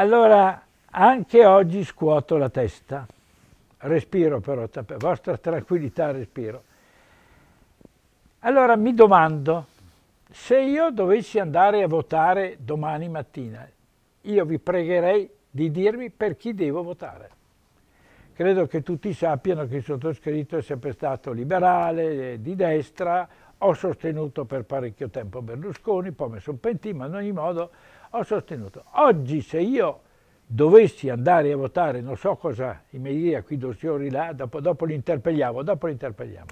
Allora, anche oggi scuoto la testa, respiro però, vostra tranquillità respiro. Allora mi domando, se io dovessi andare a votare domani mattina, io vi pregherei di dirmi per chi devo votare. Credo che tutti sappiano che il sottoscritto è sempre stato liberale, eh, di destra, ho sostenuto per parecchio tempo Berlusconi, poi mi sono pentito, ma in ogni modo ho sostenuto. Oggi se io dovessi andare a votare, non so cosa i media qui, Dorsiori là, dopo, dopo li interpelliamo, dopo li interpelliamo.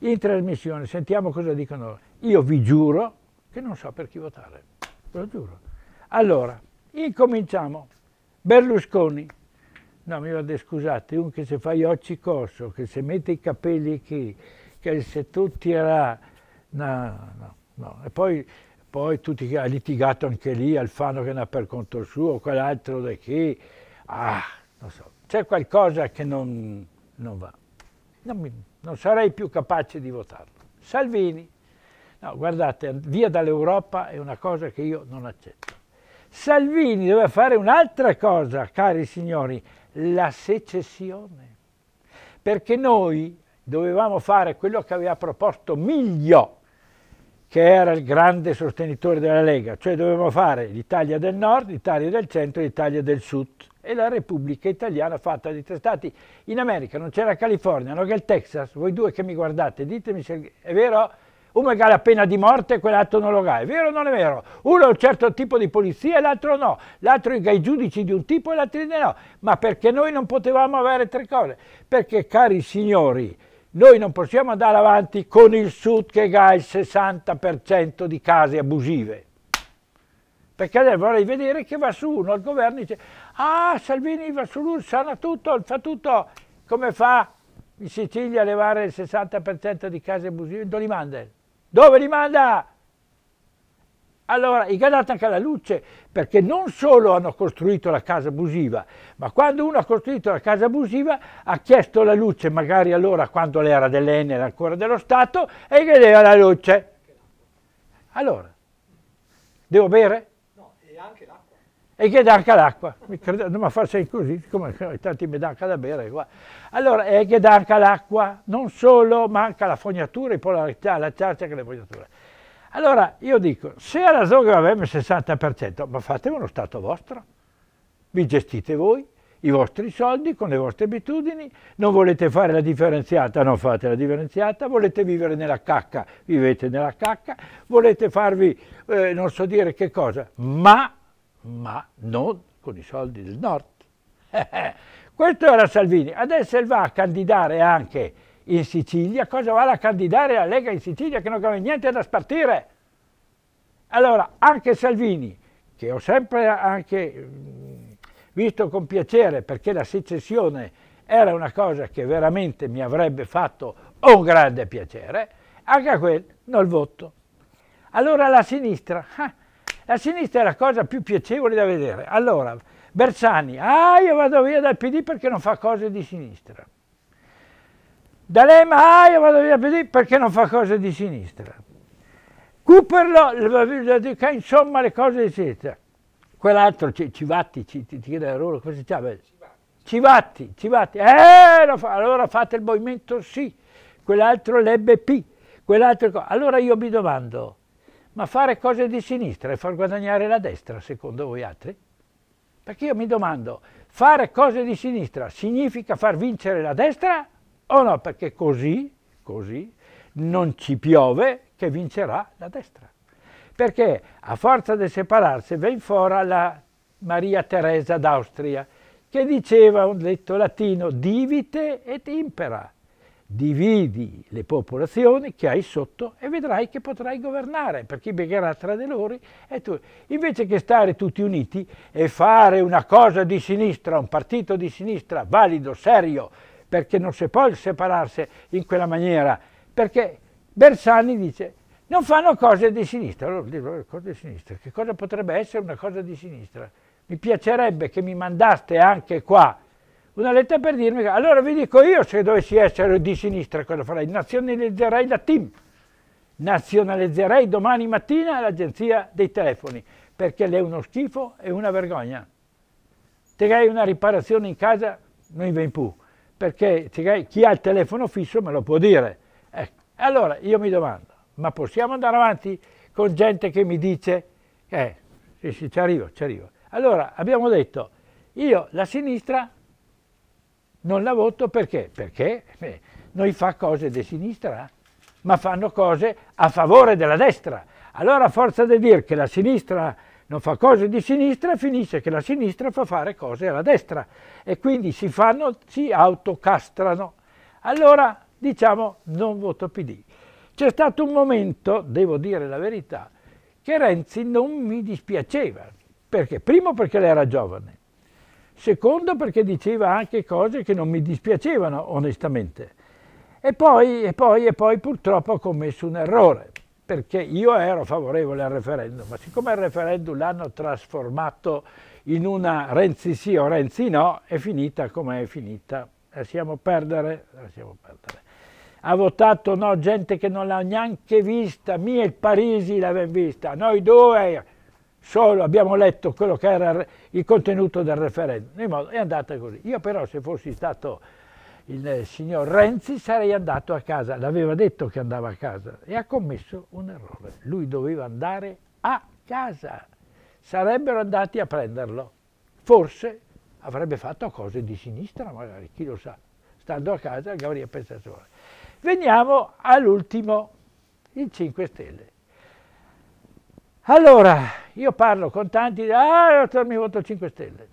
In trasmissione sentiamo cosa dicono. Io vi giuro che non so per chi votare, ve lo giuro. Allora, incominciamo. Berlusconi. No, mi vado scusate, un che se fa gli occhi corso, che se mette i capelli qui, che se tutti era... No, no, no. E poi poi tutti, ha litigato anche lì, Alfano che ne ha per conto suo, quell'altro da chi, ah, non so, c'è qualcosa che non, non va. Non, mi, non, sarei più capace di votarlo. Salvini, no, guardate, via dall'Europa è una cosa che io non accetto. Salvini doveva fare un'altra cosa, cari signori, la secessione. Perché noi dovevamo fare quello che aveva proposto Miglio, che era il grande sostenitore della Lega, cioè dovevamo fare l'Italia del nord, l'Italia del centro e l'Italia del sud. E la Repubblica Italiana fatta di tre stati. In America non c'era California, non c'è il Texas. Voi due che mi guardate, ditemi se è vero uno che ha la pena di morte e quell'altro non lo ha, è vero o non è vero? Uno ha un certo tipo di polizia e l'altro no, l'altro ha i giudici di un tipo e l'altro no, ma perché noi non potevamo avere tre cose? Perché cari signori, noi non possiamo andare avanti con il Sud che ha il 60% di case abusive. Perché adesso vorrei vedere che va su uno, al governo e dice, ah Salvini va su lui, sana tutto, fa tutto, come fa in Sicilia a levare il 60% di case abusive? Dove li manda? Dove li manda? Allora, i gadati anche la luce, perché non solo hanno costruito la casa abusiva, ma quando uno ha costruito la casa abusiva ha chiesto la luce, magari allora quando l'era dell'Enel ancora dello Stato, e gli aveva la luce. Allora, devo bere? No, e anche l'acqua. E chiede anche l'acqua, non mi credo, ma così, come tanti mi dà anche da bere qua. Allora, e chiede anche l'acqua, non solo, ma anche la fognatura, in polarità, la ciaccia che la fognatura. Allora io dico, se alla Zoga avevamo il 60%, ma fate uno Stato vostro, vi gestite voi, i vostri soldi, con le vostre abitudini, non volete fare la differenziata, non fate la differenziata, volete vivere nella cacca, vivete nella cacca, volete farvi eh, non so dire che cosa, ma, ma non con i soldi del nord. Questo era Salvini, adesso va a candidare anche in Sicilia, cosa vale a candidare la Lega in Sicilia che non aveva niente da spartire? Allora, anche Salvini, che ho sempre anche mm, visto con piacere perché la secessione era una cosa che veramente mi avrebbe fatto un grande piacere, anche a quel non il voto. Allora la sinistra, ah, la sinistra è la cosa più piacevole da vedere. Allora, Bersani, ah io vado via dal PD perché non fa cose di sinistra. D'Alema, ah, io vado via PD perché non fa cose di sinistra. Cooperlo, insomma le cose di sinistra. Quell'altro, Civatti, ci chiede la ruolo, come si Civatti, Civatti, eh, allora fate il movimento sì, quell'altro l'EBP, quell'altro... Allora io mi domando, ma fare cose di sinistra e far guadagnare la destra, secondo voi altri? Perché io mi domando, fare cose di sinistra significa far vincere la destra? o oh, no? Perché così, così, non ci piove che vincerà la destra. Perché a forza di separarsi ven fora la Maria Teresa d'Austria, che diceva un detto latino divite et impera, dividi le popolazioni che hai sotto e vedrai che potrai governare, perché begherà tra di loro e tu. Invece che stare tutti uniti e fare una cosa di sinistra, un partito di sinistra valido, serio, perché non si può separarsi in quella maniera, perché Bersani dice non fanno cose di sinistra, allora dico eh, cose di sinistra, che cosa potrebbe essere una cosa di sinistra? Mi piacerebbe che mi mandaste anche qua una lettera per dirmi, allora vi dico io se dovessi essere di sinistra cosa farei, nazionalizzerei la TIM, nazionalizzerei domani mattina l'agenzia dei telefoni, perché è uno schifo e una vergogna. Te hai una riparazione in casa, non in più perché chi ha il telefono fisso me lo può dire. Ecco. Allora io mi domando, ma possiamo andare avanti con gente che mi dice, eh, sì, sì, ci arrivo, ci arrivo. Allora abbiamo detto, io la sinistra non la voto perché? Perché eh, noi fa cose di sinistra, ma fanno cose a favore della destra. Allora forza di dire che la sinistra non fa cose di sinistra, finisce che la sinistra fa fare cose alla destra e quindi si fanno, si autocastrano. Allora diciamo non voto PD. C'è stato un momento, devo dire la verità, che Renzi non mi dispiaceva, perché primo perché lei era giovane, secondo perché diceva anche cose che non mi dispiacevano onestamente e poi, e poi, e poi purtroppo ha commesso un errore perché io ero favorevole al referendum, ma siccome il referendum l'hanno trasformato in una Renzi sì o Renzi no, è finita come è finita. Lasciamo perdere, lasciamo perdere. Ha votato no gente che non l'ha neanche vista, Mia e il Parisi l'avevano vista, noi due solo abbiamo letto quello che era il contenuto del referendum. È andata così. Io però se fossi stato il eh, signor Renzi sarei andato a casa, l'aveva detto che andava a casa e ha commesso un errore, lui doveva andare a casa, sarebbero andati a prenderlo, forse avrebbe fatto cose di sinistra magari, chi lo sa, stando a casa Gabriele Pensatore. Veniamo all'ultimo, il 5 Stelle. Allora, io parlo con tanti, ah, mi voto 5 Stelle,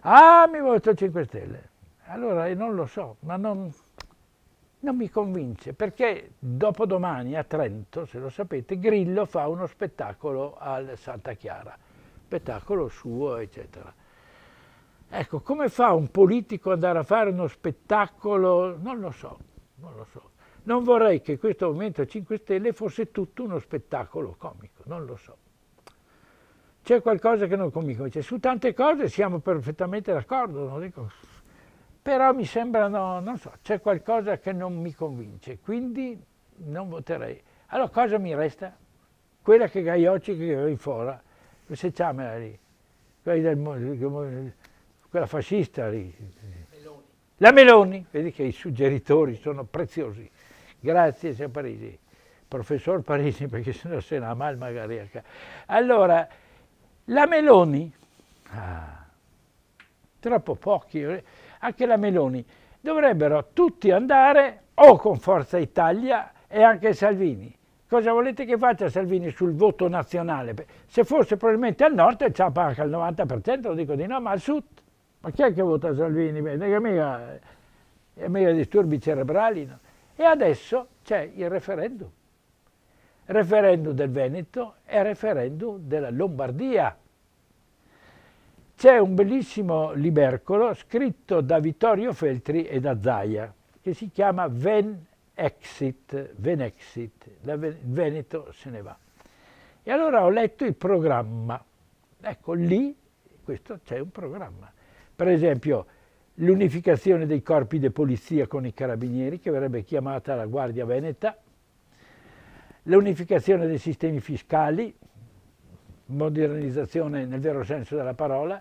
ah, mi voto 5 Stelle. Allora eh, non lo so, ma non, non mi convince, perché dopodomani a Trento, se lo sapete, Grillo fa uno spettacolo al Santa Chiara, spettacolo suo, eccetera. Ecco, come fa un politico andare a fare uno spettacolo? Non lo so, non lo so. Non vorrei che questo Movimento 5 Stelle fosse tutto uno spettacolo comico, non lo so. C'è qualcosa che non convince. Su tante cose siamo perfettamente d'accordo, non dico però mi sembrano, non so, c'è qualcosa che non mi convince, quindi non voterei. Allora cosa mi resta? Quella che Gaiocci che rifora, se c'amela lì, quella, del, quella fascista lì. Meloni. La Meloni, vedi che i suggeritori sono preziosi. Grazie, a Parisi. Professor Parisi, perché se no se la mal magari. Allora, la Meloni... Ah, troppo pochi, eh. anche la Meloni, dovrebbero tutti andare o con Forza Italia e anche Salvini. Cosa volete che faccia Salvini sul voto nazionale? Se fosse probabilmente al nord, ciappa anche al 90%, lo dico di no, ma al sud? Ma chi è che vota Salvini? Beh, mica, mica disturbi cerebrali. No? E adesso c'è il referendum. Referendum del Veneto e referendum della Lombardia c'è un bellissimo libercolo scritto da Vittorio Feltri e da Zaia, che si chiama Ven Exit, Venexit, la Veneto se ne va. E allora ho letto il programma. Ecco, lì questo c'è un programma. Per esempio, l'unificazione dei corpi di polizia con i carabinieri, che verrebbe chiamata la Guardia Veneta, l'unificazione dei sistemi fiscali, modernizzazione nel vero senso della parola,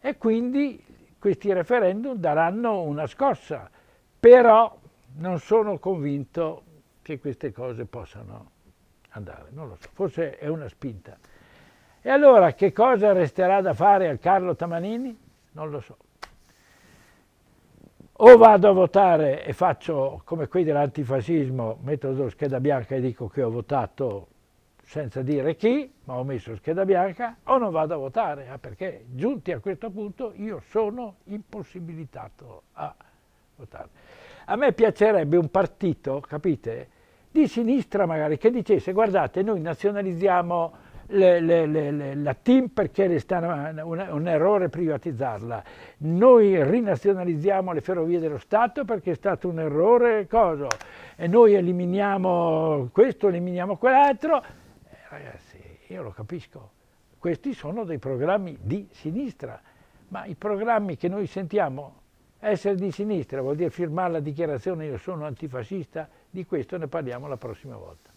e quindi questi referendum daranno una scossa, però non sono convinto che queste cose possano andare, non lo so, forse è una spinta. E allora che cosa resterà da fare a Carlo Tamanini? Non lo so. O vado a votare e faccio come quelli dell'antifascismo, metto la scheda bianca e dico che ho votato senza dire chi, ma ho messo scheda bianca, o non vado a votare, ah, perché giunti a questo punto io sono impossibilitato a votare. A me piacerebbe un partito, capite, di sinistra magari, che dicesse guardate noi nazionalizziamo le, le, le, la TIM perché è un, un, errore privatizzarla, noi rinazionalizziamo le ferrovie dello Stato perché è stato un errore, cosa? E noi eliminiamo questo, eliminiamo quell'altro, Ragazzi, eh, io lo capisco. Questi sono dei programmi di sinistra, ma i programmi che noi sentiamo, essere di sinistra vuol dire firmare la dichiarazione io sono antifascista, di questo ne parliamo la prossima volta.